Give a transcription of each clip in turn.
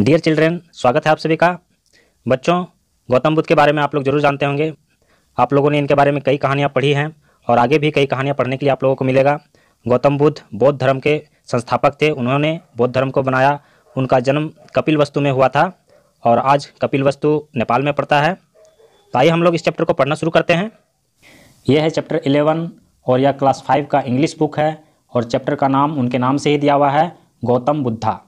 Dear children स्वागत है आप सभी का बच्चों गौतम बुद्ध के बारे में आप लोग जरूर जानते होंगे आप लोगों ने इनके बारे में कई कहानियाँ पढ़ी हैं और आगे भी कई कहानियाँ पढ़ने के लिए आप लोगों को मिलेगा गौतम बुद्ध बौद्ध धर्म के संस्थापक थे उन्होंने बौद्ध धर्म को बनाया उनका जन्म कपिल वस्तु में हुआ था और आज कपिल वस्तु नेपाल में पड़ता है तो आइए हम लोग इस चैप्टर को पढ़ना शुरू करते हैं यह है चैप्टर इलेवन और यह क्लास फाइव का इंग्लिश बुक है और चैप्टर का नाम उनके नाम से ही दिया हुआ है Gautam Buddha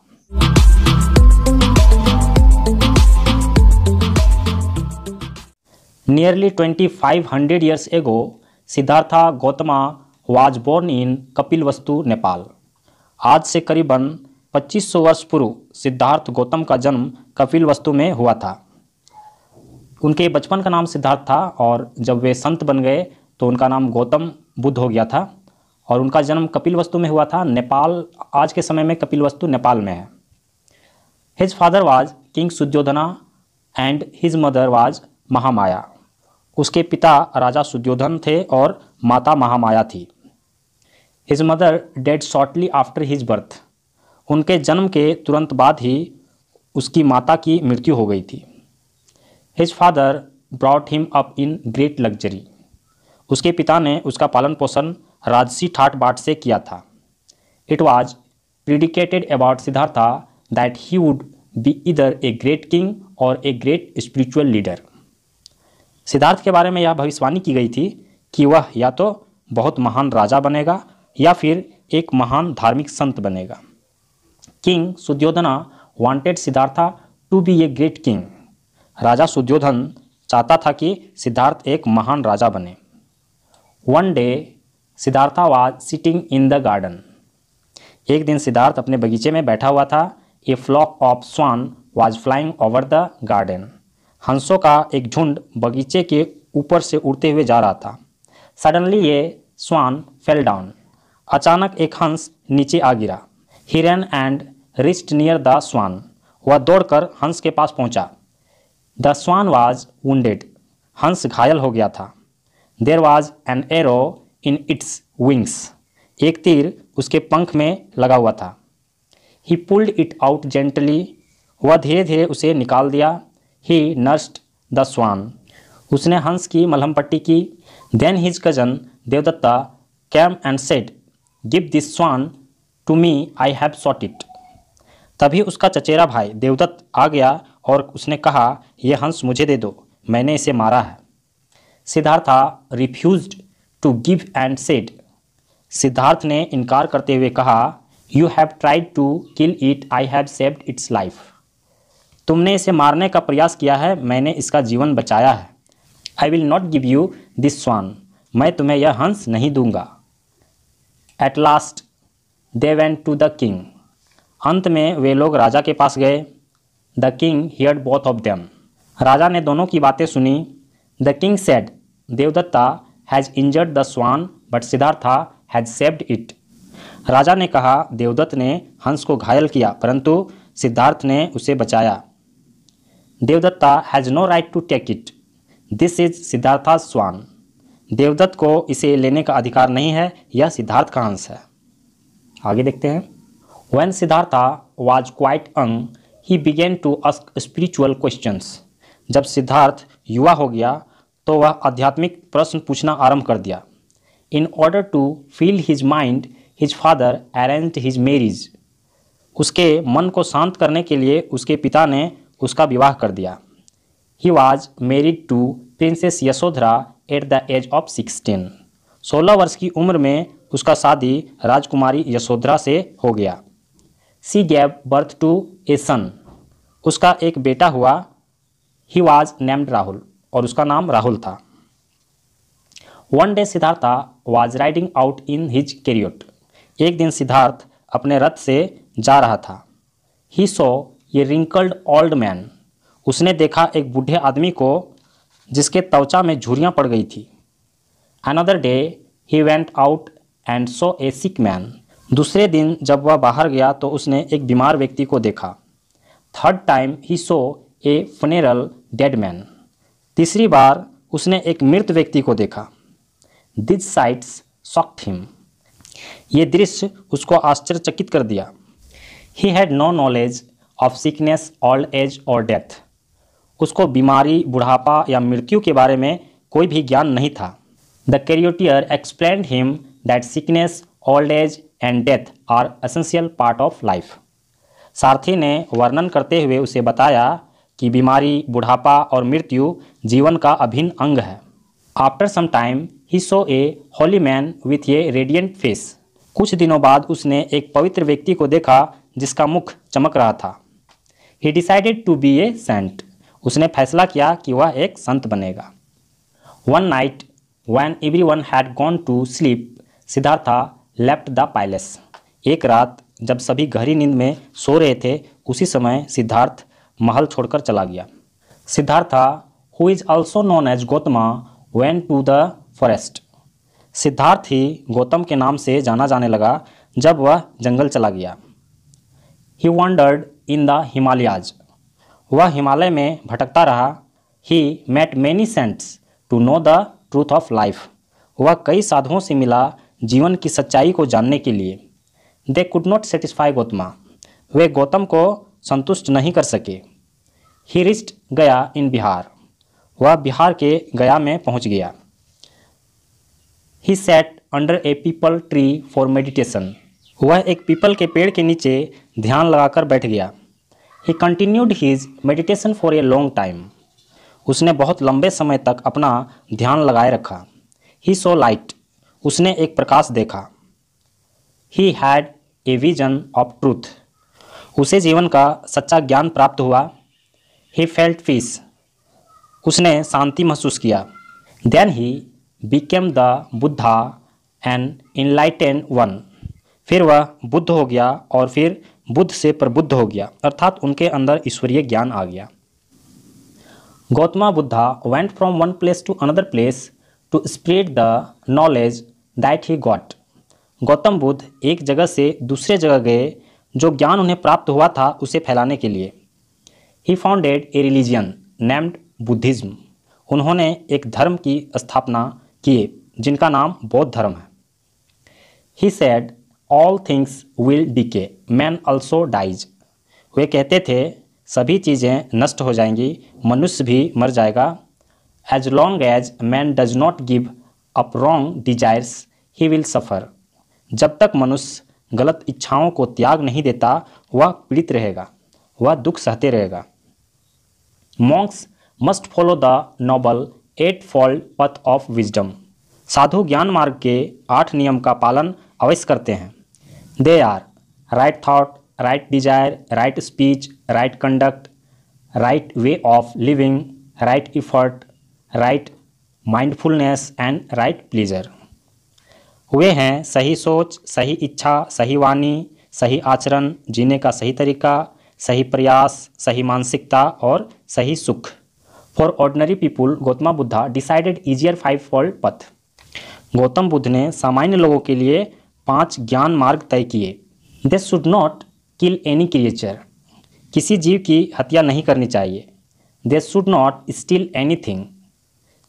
hundred 2500 ago Siddhartha Gautama was born in Kapilavastu Nepal आज से करीबन 2500 वर्ष पूर्व सिद्धार्थ गौतम का जन्म कपिलवस्तु में हुआ था उनके बचपन का नाम सिद्धार्थ था और जब वे संत बन गए तो उनका नाम गौतम बुद्ध हो गया था और उनका जन्म कपिलवस्तु में हुआ था नेपाल आज के समय में कपिलवस्तु नेपाल में है his father was king Suddhodana and his mother was Mahamaya उसके पिता राजा सुद्योधन थे और माता महामाया थी his mother dead shortly after his birth उनके जन्म के तुरंत बाद ही उसकी माता की मृत्यु हो गई थी his father brought him up in great luxury उसके पिता ने उसका पालन पोषण राजसी ठाट बाट से किया था it was predicted about Siddhartha that he would be either a great king और a great spiritual leader Siddhartha के बारे में यह भविष्यवाणी की गई थी कि वह या तो बहुत महान राजा बनेगा या फिर एक महान धार्मिक संत बनेगा king Suddhodana wanted Siddhartha to be a great king राजा सुद्योधन चाहता था कि सिद्धार्थ एक महान राजा बने one day Siddhartha was sitting in the garden एक दिन सिद्धार्थ अपने बगीचे में बैठा हुआ था a flock of swan was flying over the garden हंसों का एक झुंड बगीचे के ऊपर से उड़ते हुए जा रहा था सडनली ये स्वान फेल डाउन अचानक एक हंस नीचे आ गिरा he ran and rushed near the swan वह दौड़कर हंस के पास पहुंचा द स्वान वाज वेड हंस घायल हो गया था there was an arrow in its wings एक तीर उसके पंख में लगा हुआ था he pulled it out gently वह धीरे धीरे उसे निकाल दिया ही नर्स्ट द स्वान उसने हंस की मलहम पट्टी की then his cousin Devadatta came and said give this swan to me I have shot it तभी उसका चचेरा भाई देवदत्त आ गया और उसने कहा यह हंस मुझे दे दो मैंने इसे मारा है Siddhartha refuse to give and said Siddhartha ने इनकार करते हुए कहा you have tried to kill it I have saved its life तुमने इसे मारने का प्रयास किया है मैंने इसका जीवन बचाया है I will not give you this swan मैं तुम्हें यह हंस नहीं दूंगा at last they went to the king अंत में वे लोग राजा के पास गए the king hear both of them राजा ने दोनों की बातें सुनी the king said Devadatta has injured the swan but Siddhartha has saved it राजा ने कहा देवदत्त ने हंस को घायल किया परंतु सिद्धार्थ ने उसे बचाया Devadatta has no right to take it this is Siddhartha swan Devadatta को इसे लेने का अधिकार नहीं है यह सिद्धार्थ का अंश है आगे देखते हैं van Siddhartha was quite young he began to ask spiritual question जब सिद्धार्थ युवा हो गया तो वह आध्यात्मिक प्रश्न पूछना आरंभ कर दिया in order to feel his mind his father arrange his marriage उसके मन को शांत करने के लिए उसके पिता ने उसका विवाह कर दिया he was married to princess Yashodhara at the age of sixteen सोलह वर्ष की उम्र में उसका शादी राजकुमारी यशोधरा से हो गया she gave birth to a son उसका एक बेटा हुआ ही वॉज नेम्ड राहुल और उसका नाम राहुल था one day Siddhartha was riding out in his chariot एक दिन सिद्धार्थ अपने रथ से जा रहा था ही सो ये रिंकल्ड ओल्ड मैन उसने देखा एक बूढ़े आदमी को जिसके त्वचा में झुरियाँ पड़ गई थी another day he went out and saw a sick man दूसरे दिन जब वह बाहर गया तो उसने एक बीमार व्यक्ति को देखा third time he saw a funeral dead man तीसरी बार उसने एक मृत व्यक्ति को देखा दिस साइट्स सॉक्ट हिम ये दृश्य उसको आश्चर्यचकित कर दिया he had no knowledge of sickness old age और डेथ उसको बीमारी बुढ़ापा या मृत्यु के बारे में कोई भी ज्ञान नहीं था the charioteer explain him that sickness old age and death are essential part of life सारथी ने वर्णन करते हुए उसे बताया कि बीमारी बुढ़ापा और मृत्यु जीवन का अभिन्न अंग है after some time he saw a holy man with a radiant face कुछ दिनों बाद उसने एक पवित्र व्यक्ति को देखा जिसका मुख चमक रहा था he decided to be a saint उसने फैसला किया कि वह एक संत बनेगा one night when everyone had gone to sleep Siddhartha left the palace एक रात जब सभी गहरी नींद में सो रहे थे उसी समय सिद्धार्थ महल छोड़कर चला गया Siddhartha who is also known as Gautama went to the forest Siddhartha ही गौतम के नाम से जाना जाने लगा जब वह जंगल चला गया he wandered in the Himalayas वह हिमालय में भटकता रहा he met many saints to know the truth of life वह कई साधुओं से मिला जीवन की सच्चाई को जानने के लिए they could not satisfy Gautama वे गौतम को संतुष्ट नहीं कर सके ही रिस्ट गया इन बिहार वह बिहार के गया में पहुंच गया he sat under a peepal tree for meditation वह एक पीपल के पेड़ के नीचे ध्यान लगाकर बैठ गया he continued his meditation for a long time उसने बहुत लंबे समय तक अपना ध्यान लगाए रखा ही सो लाइट उसने एक प्रकाश देखा he had a vision of truth उसे जीवन का सच्चा ज्ञान प्राप्त हुआ ही फेल्ट पीस उसने शांति महसूस किया then he became the Buddha and enlightened one फिर वह बुद्ध हो गया और फिर बुद्ध से प्रबुद्ध हो गया अर्थात उनके अंदर ईश्वरीय ज्ञान आ गया Gautama Buddha went from one place to another place to spread the knowledge that he got Gautam Buddha एक जगह से दूसरे जगह गए जो ज्ञान उन्हें प्राप्त हुआ था उसे फैलाने के लिए he founded a religion named Buddhism उन्होंने एक धर्म की स्थापना किए जिनका नाम बौद्ध धर्म है he said all things will decay man also dies वे कहते थे सभी चीज़ें नष्ट हो जाएंगी मनुष्य भी मर जाएगा as long as man does not give up wrong desires he will suffer जब तक मनुष्य गलत इच्छाओं को त्याग नहीं देता वह पीड़ित रहेगा वह दुख सहते रहेगा monks must follow the noble eightfold path of wisdom साधु ज्ञान मार्ग के आठ नियम का पालन अवश्य करते हैं they are right thought right desire right speech right conduct right way of living right effort right mindfulness and right pleasure वे हैं सही सोच सही इच्छा सही वाणी सही आचरण जीने का सही तरीका सही प्रयास सही मानसिकता और सही सुख for ordinary people Gautama Buddha decided easier fivefold path Gautam Buddha ने सामान्य लोगों के लिए पांच ज्ञान मार्ग तय किए they should not kill any creature किसी जीव की हत्या नहीं करनी चाहिए they should not steal anything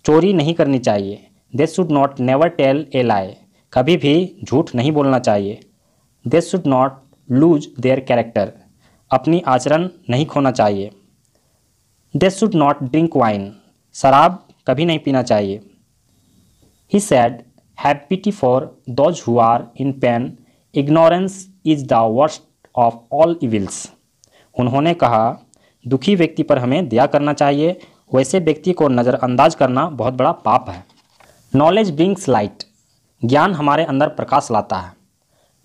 चोरी नहीं करनी चाहिए they should not never tell a lie कभी भी झूठ नहीं बोलना चाहिए they should not lose their character अपनी आचरण नहीं खोना चाहिए they should not drink wine शराब कभी नहीं पीना चाहिए he said have pity for those who are in pen ignorance is the worst of all evils उन्होंने कहा दुखी व्यक्ति पर हमें दया करना चाहिए वैसे व्यक्ति को नज़रअंदाज करना बहुत बड़ा पाप है नॉलेज ब्रिंग्स लाइट ज्ञान हमारे अंदर प्रकाश लाता है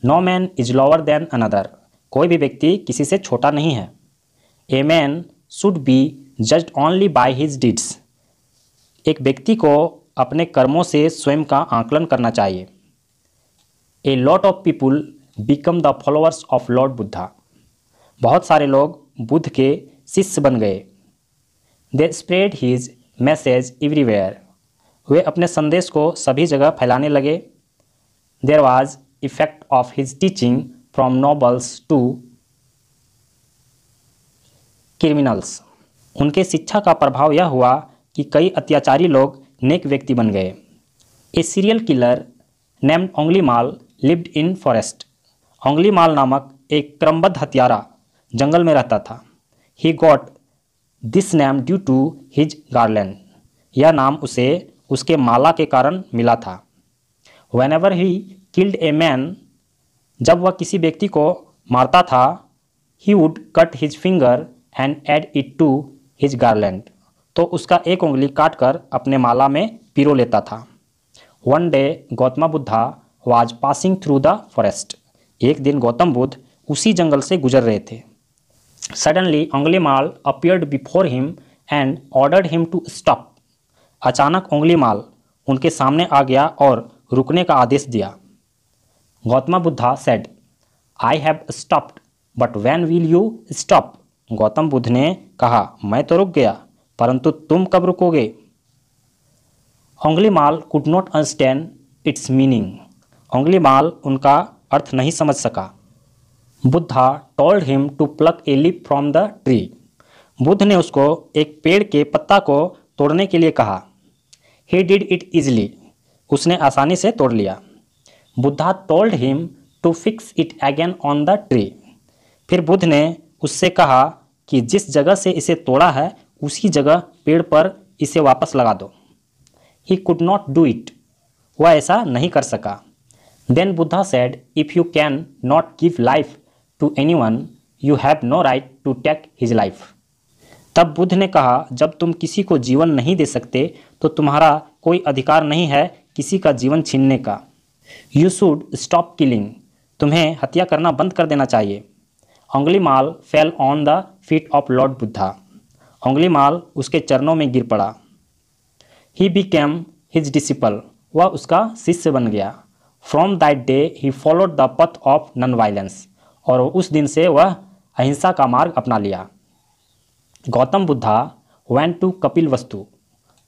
no man is lower than another कोई भी व्यक्ति किसी से छोटा नहीं है a man should be judged only by his deeds एक व्यक्ति को अपने कर्मों से स्वयं का आकलन करना चाहिए a lot of people become the followers of lord Buddha बहुत सारे लोग बुद्ध के शिष्य बन गए they spread his message everywhere वे अपने संदेश को सभी जगह फैलाने लगे there was effect of his teaching from nobles to criminals उनके शिक्षा का प्रभाव यह हुआ कि कई अत्याचारी लोग नेक व्यक्ति बन गए a serial killer named Angulimal lived in forest Angulimal नामक एक क्रमबद्ध हत्यारा जंगल में रहता था he got this name due to his garland यह नाम उसे उसके माला के कारण मिला था whenever he killed a man जब वह किसी व्यक्ति को मारता था he would cut his finger and add it to his garland तो उसका एक उंगली काटकर अपने माला में पिरो लेता था one day Gautam Buddha was passing through the forest एक दिन गौतम बुद्ध उसी जंगल से गुजर रहे थे suddenly Mal appeared before him and ordered him to stop अचानक उंगलीमाल उनके सामने आ गया और रुकने का आदेश दिया Gautam Buddha said I have stopped but when will you stop Gautam Buddha ने कहा मैं तो रुक गया परंतु तुम कब रुकोगे Mal could not understand its meaning Mal उनका अर्थ नहीं समझ सका Buddha told him to pluck a leaf from the tree Buddha ने उसको एक पेड़ के पत्ता को तोड़ने के लिए कहा ही डिड इट इजली उसने आसानी से तोड़ लिया Buddha told him to fix it again on the tree फिर बुद्ध ने उससे कहा कि जिस जगह से इसे तोड़ा है उसी जगह पेड़ पर इसे वापस लगा दो he could not do it वह ऐसा नहीं कर सका then Buddha said if you can not give life to anyone you have no right to take his life तब बुद्ध ने कहा जब तुम किसी को जीवन नहीं दे सकते तो तुम्हारा कोई अधिकार नहीं है किसी का जीवन छीनने का यू शुड स्टॉप किलिंग तुम्हें हत्या करना बंद कर देना चाहिए Angulimal fell on the feet of lord Buddha Angulimal उसके चरणों में गिर पड़ा he became his disciple वह उसका शिष्य बन गया from that day he followed the path of non violence और उस दिन से वह अहिंसा का मार्ग अपना लिया Gautam Buddha went to Kapilvastu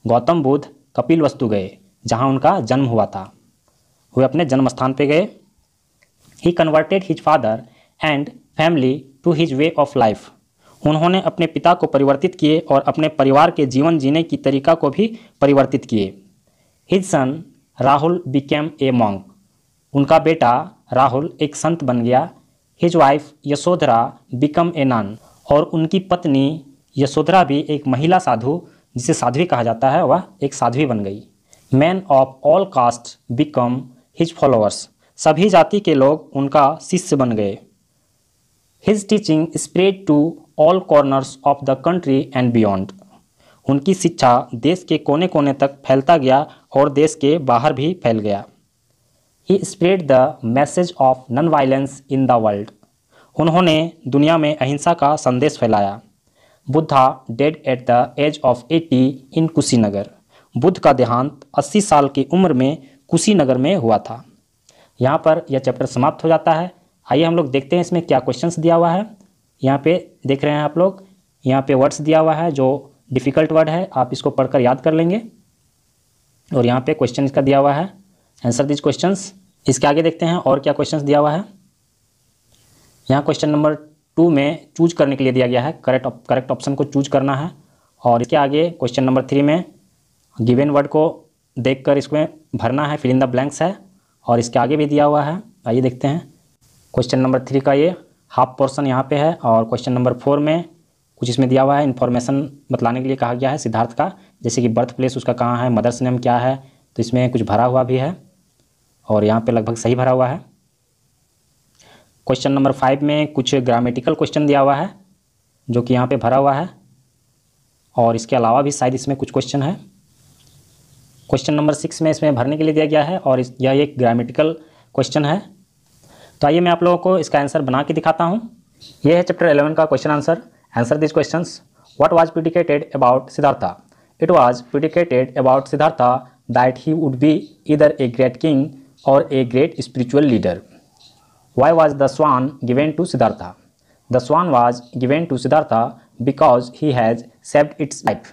Gautam Buddha Kapil वस्तु गए जहाँ उनका जन्म हुआ था वे अपने जन्म स्थान पर गए he converted his father and family to his way of life उन्होंने अपने पिता को परिवर्तित किए और अपने परिवार के जीवन जीने की तरीका को भी परिवर्तित किए his son Rahul became a monk उनका बेटा राहुल एक संत बन गया his wife Yashodhara become a nun और उनकी पत्नी यशोधरा भी एक महिला साधु जिसे साध्वी कहा जाता है वह एक साध्वी बन गई men of all caste become his followers सभी जाति के लोग उनका शिष्य बन गए his teaching spread to all corners of the country and beyond उनकी शिक्षा देश के कोने कोने तक फैलता गया और देश के बाहर भी फैल गया he spread the message of non violence in the world उन्होंने दुनिया में अहिंसा का संदेश फैलाया Buddha died at the age of eighty in Kushinagar Buddha का देहांत 80 साल की उम्र में कुशीनगर में हुआ था यहाँ पर यह चैप्टर समाप्त हो जाता है आइए हम लोग देखते हैं इसमें क्या क्वेश्चन दिया हुआ है यहाँ पे देख रहे हैं आप लोग यहाँ पे वर्ड्स दिया हुआ है जो डिफ़िकल्ट वर्ड है आप इसको पढ़कर याद कर लेंगे और यहाँ पे क्वेश्चन इसका दिया हुआ है आंसर दिज क्वेश्चंस इसके आगे देखते हैं और क्या क्वेश्चंस दिया हुआ है यहाँ क्वेश्चन नंबर टू में चूज करने के लिए दिया गया है करेक्ट करेक्ट ऑप्शन को चूज करना है और इसके आगे क्वेश्चन नंबर थ्री में गिवेन वर्ड को देख इसमें भरना है फिलिंदा द ब्लैंक्स है और इसके आगे भी दिया हुआ है आइए देखते हैं क्वेश्चन नंबर थ्री का ये हाफ पोर्सन यहाँ पे है और क्वेश्चन नंबर फोर में कुछ इसमें दिया हुआ है इन्फॉर्मेशन बतलाने के लिए कहा गया है सिद्धार्थ का जैसे कि बर्थ प्लेस उसका कहाँ है मदर्स नेम क्या है तो इसमें कुछ भरा हुआ भी है और यहाँ पे लगभग सही भरा हुआ है क्वेश्चन नंबर फाइव में कुछ ग्रामेटिकल क्वेश्चन दिया हुआ है जो कि यहाँ पे भरा हुआ है और इसके अलावा भी शायद इसमें कुछ क्वेश्चन है क्वेश्चन नंबर सिक्स में इसमें भरने के लिए दिया गया है और यह एक ग्रामेटिकल क्वेश्चन है तो आइए मैं आप लोगों को इसका आंसर बना के दिखाता हूँ ये है चैप्टर एलेवन का question answer answer this question what was predicted about Siddhartha it was predicted about Siddhartha that he would be either a great king और a great spiritual leader why was the swan given to Siddhartha the swan was given to Siddhartha because he has saved its life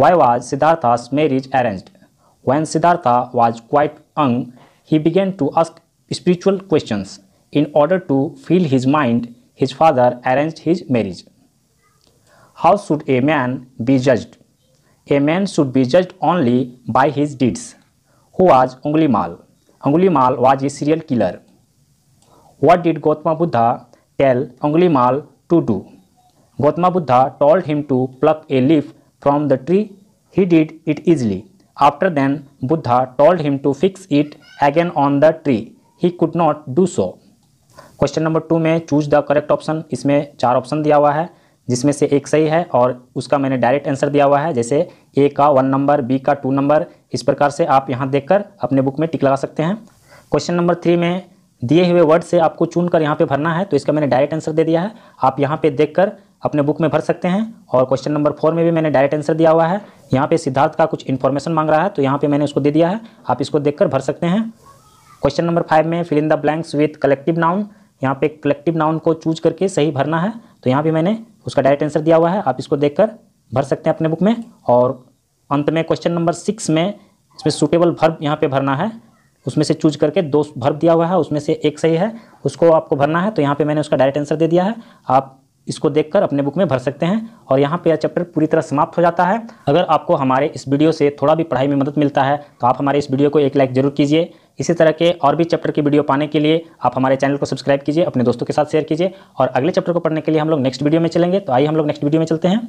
why was Siddhartha marriage arranged when Siddhartha was quite young he began to ask spiritual questions. In order to fill his mind, his father arranged his marriage. How should a man be judged? A man should be judged only by his deeds. Who was Angulimal? Angulimal was a serial killer. What did Gautama Buddha tell Angulimal to do? Gautama Buddha told him to pluck a leaf from the tree. He did it easily. After then, Buddha told him to fix it again on the tree. He could not do so question number two में choose the correct option इसमें चार option दिया हुआ है जिसमें से एक सही है और उसका मैंने डायरेक्ट आंसर दिया हुआ है जैसे ए का वन नंबर बी का टू नंबर इस प्रकार से आप यहाँ देखकर अपने बुक में टिक लगा सकते हैं क्वेश्चन नंबर थ्री में दिए हुए वर्ड से आपको चुनकर कर यहाँ पे भरना है तो इसका मैंने डायरेक्ट आंसर दे दिया है आप यहाँ पे देखकर अपने बुक में भर सकते हैं और क्वेश्चन नंबर फोर में भी मैंने डायरेक्ट आंसर दिया हुआ है यहाँ पे सिद्धार्थ का कुछ इन्फॉर्मेशन मांग रहा है तो यहाँ पे मैंने उसको दे दिया है आप इसको देखकर भर सकते हैं क्वेश्चन नंबर फाइव में fill in the blanks with collective noun यहाँ पे कलेक्टिव नाउन को चूज करके सही भरना है तो यहाँ पे मैंने उसका डायरेक्ट आंसर दिया हुआ है आप इसको देखकर भर सकते हैं अपने बुक में और अंत में क्वेश्चन नंबर सिक्स में इसमें सुटेबल भर्ब यहाँ पे भरना है उसमें से चूज करके दो भर्ब दिया हुआ है उसमें से एक सही है उसको आपको भरना है तो यहाँ पे मैंने उसका डायरेक्ट आंसर दे दिया है आप इसको देखकर अपने बुक में भर सकते हैं और यहाँ पे यह चैप्टर पूरी तरह समाप्त हो जाता है अगर आपको हमारे इस वीडियो से थोड़ा भी पढ़ाई में मदद मिलता है तो आप हमारे इस वीडियो को एक लाइक जरूर कीजिए इसी तरह के और भी चैप्टर की वीडियो पाने के लिए आप हमारे चैनल को सब्सक्राइब कीजिए अपने दोस्तों के साथ शेयर कीजिए और अगले चैप्टर को पढ़ने के लिए हम लोग नेक्स्ट वीडियो में चलेंगे तो आइए हम लोग नेक्स्ट वीडियो में चलते हैं